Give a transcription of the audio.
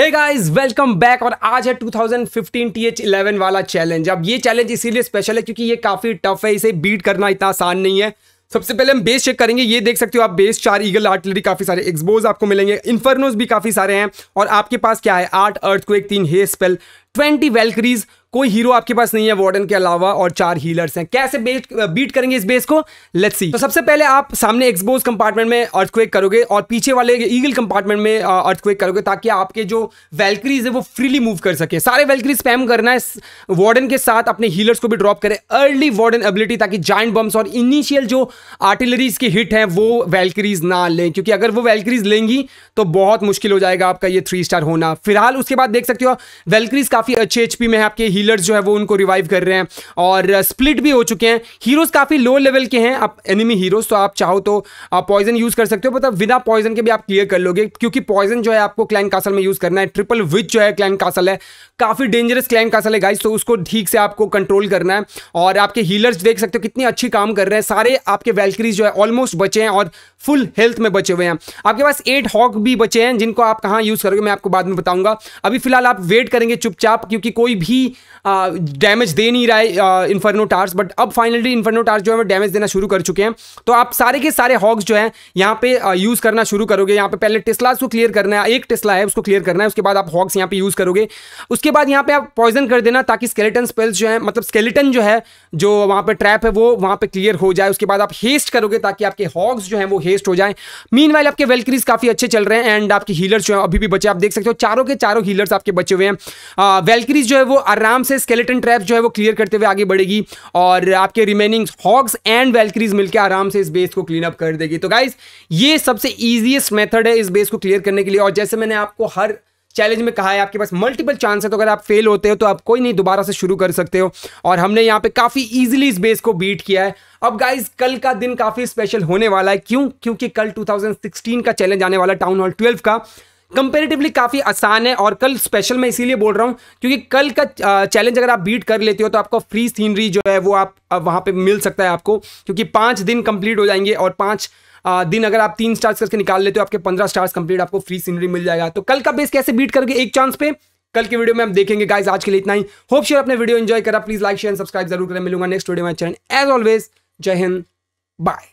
hey guys welcome back और आज है 2015 TH11 वाला चैलेंज अब ये चैलेंज इसीलिए स्पेशल है क्योंकि ये काफ़ी टफ है इसे बीट करना इतना आसान नहीं है सबसे पहले हम बेस चेक करेंगे ये देख सकते हो आप बेस चार ईगल आर्टिलरी काफी सारे एक्सबोज आपको मिलेंगे इन्फर्नोज भी काफी सारे हैं और आपके पास क्या है आठ अर्थ को एक तीन हे स्पेल ट्वेंटी वेलक्रीज कोई हीरो आपके पास नहीं है वार्डन के अलावा और चार हीलर्स हैं कैसे बेट, बीट करेंगे इस बेस को लेट्स सी तो सबसे पहले आप सामने एक्सपोज कंपार्टमेंट में अर्थक्वेक करोगे और पीछे वाले ईगल कंपार्टमेंट में अर्थक्वेक करोगे ताकि आपके जो वेलक्रीज है वो फ्रीली मूव कर सके सारे वेलक्रीज स्पैम करना है वार्डन के साथ अपने हीलर्स को भी ड्रॉप करें अर्ली वार्डन एबिलिटी ताकि जॉइंट बम्स और इनिशियल जो आर्टिलरीज के हिट हैं वो वेलक्रीज ना लें क्योंकि अगर वो वेलक्रीज लेंगी तो बहुत मुश्किल हो जाएगा आपका ये थ्री स्टार होना फिलहाल उसके बाद देख सकते हो वेलक्रीज का काफ़ी अच्छे एचपी में है आपके हीलर्स जो है वो उनको रिवाइव कर रहे हैं और स्प्लिट uh, भी हो चुके हैं हीरोज़ काफ़ी लो लेवल के हैं आप एनिमी हीरोज़ तो आप चाहो तो पॉइजन यूज़ कर सकते हो मतलब विदा पॉइजन के भी आप क्लियर कर लोगे क्योंकि पॉइजन जो है आपको क्लैन कासल में यूज़ करना है ट्रिपल विच जो है क्लैन कासल है काफ़ी डेंजरस क्लैन कासल है गाइस तो उसको ठीक से आपको कंट्रोल करना है और आपके हीलर्स देख सकते हो कितनी अच्छी काम कर रहे हैं सारे आपके वेलक्रीज जो है ऑलमोस्ट बचे हैं और फुल हेल्थ में बचे हुए हैं आपके पास एट हॉक भी बचे हैं जिनको आप कहाँ यूज़ करोगे मैं आपको बाद में बताऊंगा अभी फिलहाल आप वेट करेंगे चुपचाप आप क्योंकि कोई भी डैमेज दे नहीं रहा है इन्फर्नो टार्स बट अब फाइनली इन्फर्नो टार्स जो है वो डैमेज देना शुरू कर चुके हैं तो आप सारे के सारे हॉक्स जो है यहाँ पे यूज़ करना शुरू करोगे यहाँ पे पहले टेस्ला को क्लियर करना है एक टेस्ला है उसको क्लियर करना है उसके बाद आप हॉक्स यहाँ पे यूज़ करोगे उसके बाद यहाँ पे आप पॉइजन कर देना ताकि स्केलेटन स्पेल्स जो है मतलब स्केलेटन जो है जो वहाँ पे ट्रैप है वो वहाँ पे क्लियर हो जाए उसके बाद आप हेस्ट करोगे ताकि आपके हॉक्स जो है वो हेस्ट हो जाए मीन आपके वेलक्रीज काफ़ी अच्छे चल रहे हैं एंड आपके हीलर्स जो है अभी भी बचे आप देख सकते हो चारों के चारों हीलर्स आपके बचे हुए हैं वेलक्रीज हाँ, जो है वो आराम से स्केलेटन ट्रैप जो है वो क्लियर करते हुए आगे बढ़ेगी और आपके रिमेनिंग हॉक्स एंड वेलक्रीज मिलकर आराम से इस बेस को क्लीन अप कर देगी तो गाइज ये सबसे ईजिएस्ट मेथड है इस बेस को क्लियर करने के लिए और जैसे मैंने आपको हर चैलेंज में कहा है आपके पास मल्टीपल चांस है तो अगर आप फेल होते हो तो आप कोई नहीं दोबारा से शुरू कर सकते हो और हमने यहाँ पे काफ़ी इजीली इस बेस को बीट किया है अब गाइज कल का दिन काफ़ी स्पेशल होने वाला है क्यों क्योंकि कल 2016 का चैलेंज आने वाला टाउन हॉल 12 का कंपेरेटिवली काफ़ी आसान है और कल स्पेशल मैं इसीलिए बोल रहा हूँ क्योंकि कल का चैलेंज अगर आप बीट कर लेते हो तो आपको फ्री सीनरी जो है वो आप वहाँ पर मिल सकता है आपको क्योंकि पाँच दिन कंप्लीट हो जाएंगे और पाँच दिन अगर आप तीन स्टार्स करके निकाल लेते हो आपके पंद्रह स्टार्स कंप्लीट आपको फ्री सीनरी मिल जाएगा तो कल का बेस कैसे बीट करोगे एक चांस पे कल की वीडियो में हम देखेंगे गाइज आज के लिए इतना ही होप श्योर अपने वीडियो एंजॉय करा प्लीज लाइक शेयर सब्सक्राइब जरूर करें मिलूंगा नेक्स्ट वीडियो में चैनल एज ऑलवेज जय हिंद बाय